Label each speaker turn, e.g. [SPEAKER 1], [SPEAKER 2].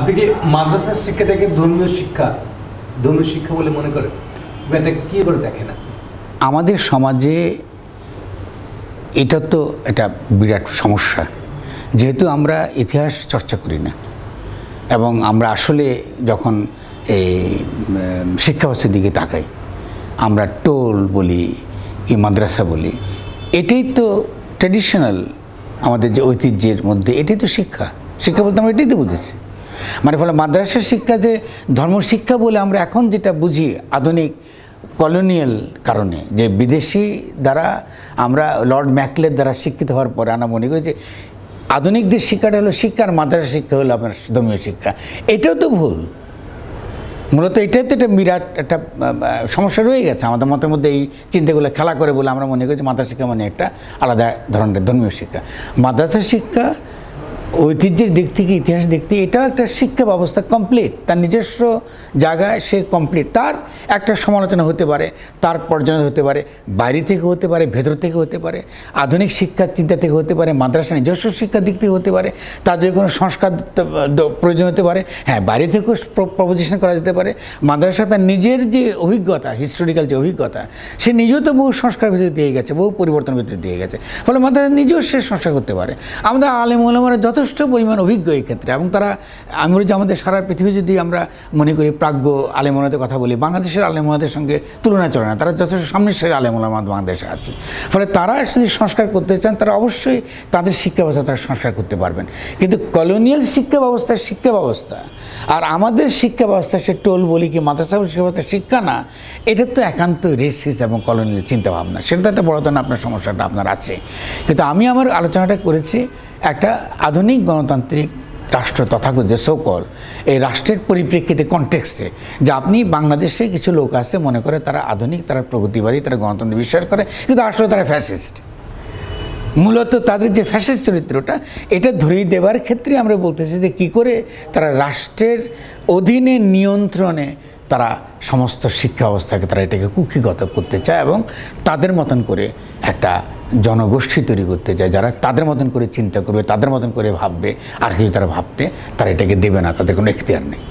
[SPEAKER 1] আপনি কি মাদ্রাসার শিক্ষাটাকে ধর্মীয় শিক্ষা ধর্মীয় শিক্ষা বলে মনে করেন এটা কী করে দেখেন আমাদের সমাজে এটা তো একটা বিরাট সমস্যা যেহেতু আমরা ইতিহাস চর্চা করি না এবং আমরা আসলে যখন এই শিক্ষাব্যবস্থার দিকে তাকাই আমরা টোল বলি কি মাদ্রাসা বলি এটাই তো ট্র্যাডিশনাল আমাদের যে ঐতিহ্যের মধ্যে এটাই তো শিক্ষা শিক্ষা বলতে আমরা এটাই তো বুঝেছি মানে ফলে মাদ্রাসা শিক্ষা যে ধর্ম শিক্ষা বলে আমরা এখন যেটা বুঝি আধুনিক কলোনিয়াল কারণে যে বিদেশি দ্বারা আমরা লর্ড ম্যাকলের দ্বারা শিক্ষিত হওয়ার পরে আমরা মনে করি যে আধুনিকদের শিক্ষাটা হলো শিক্ষা আর মাদ্রাসা শিক্ষা হলো আপনার ধর্মীয় শিক্ষা এটাও তো ভুল মূলত এটাই তো একটা বিরাট একটা সমস্যা রয়ে গেছে আমাদের মতের মধ্যে এই চিন্তাগুলো খেলা করে বলে আমরা মনে করি যে মাদ্রাসা শিক্ষা মানে একটা আলাদা ধরনের ধর্মীয় শিক্ষা মাদ্রাসা শিক্ষা ঐতিহ্যের দিক থেকে ইতিহাস দিক থেকে এটাও একটা শিক্ষা ব্যবস্থা কমপ্লিট তার নিজস্ব জায়গায় সে কমপ্লিট তার একটা সমালোচনা হতে পারে তার পর্যন্ত হতে পারে বাইরে থেকে হতে পারে ভেতর থেকে হতে পারে আধুনিক শিক্ষার চিন্তা থেকে হতে পারে মাদ্রাসা নিজস্ব শিক্ষার দিক থেকে হতে পারে তার যদি কোনো সংস্কার প্রয়োজন হতে পারে হ্যাঁ বাইরে থেকেও প্রপোজিশন করা যেতে পারে মাদ্রাসা তার নিজের যে অভিজ্ঞতা হিস্টোরিক্যাল যে অভিজ্ঞতা সে নিজেও তো বহু সংস্কার ভিতরে দিয়ে গেছে বহু পরিবর্তন ভিতরে দিয়ে গেছে ফলে মাদ্রাসা নিজেও সে সংস্কার করতে পারে আমাদের আলেম ওলামারা যত যথেষ্ট পরিমাণ অভিজ্ঞ এই ক্ষেত্রে এবং তারা আমি যে আমাদের সারা পৃথিবী যদি আমরা মনে করি প্রাজ্ঞ আলেমোনাদের কথা বলি বাংলাদেশের আলেমোনাদের সঙ্গে তুলনা চলে না তারা যথেষ্ট সামনের সেরা আলেমোলামাদ বাংলাদেশে আছে ফলে তারা যদি সংস্কার করতে চান তারা অবশ্যই তাদের শিক্ষা ব্যবস্থা তারা সংস্কার করতে পারবেন কিন্তু কলোনিয়াল শিক্ষা ব্যবস্থার শিক্ষা ব্যবস্থা আর আমাদের শিক্ষা ব্যবস্থা সে টোল বলি কি মাদ্রাসা শিক্ষা ব্যবস্থা শিক্ষা না এটা তো একান্তই রেসিস এবং কলোনিয়াল চিন্তাভাবনা সেটা তো একটা বড় ধরনের আপনার সমস্যাটা আপনার আছে কিন্তু আমি আমার আলোচনাটা করেছি একটা আধুনিক গণতান্ত্রিক রাষ্ট্র যে সকল এই রাষ্ট্রের পরিপ্রেক্ষিতে কনটেক্সটে যে আপনি বাংলাদেশে কিছু লোক আছে মনে করে তারা আধুনিক তারা প্রগতিবাদী তারা গণতন্ত্রে বিশ্বাস করে কিন্তু আসলে তারা ফ্যাসিস্ট মূলত তাদের যে ফ্যাসিস চরিত্রটা এটা ধরিয়ে দেবার ক্ষেত্রে আমরা বলতেছি যে কি করে তারা রাষ্ট্রের অধীনে নিয়ন্ত্রণে তারা সমস্ত শিক্ষা অবস্থাকে তারা এটাকে কুক্ষিগত করতে চায় এবং তাদের মতন করে একটা জনগোষ্ঠী তৈরি করতে চায় যারা তাদের মতন করে চিন্তা করবে তাদের মতন করে ভাববে আর কিছু তারা ভাবতে তারা এটাকে দেবে না তাদের কোনো এখতিয়ার নেই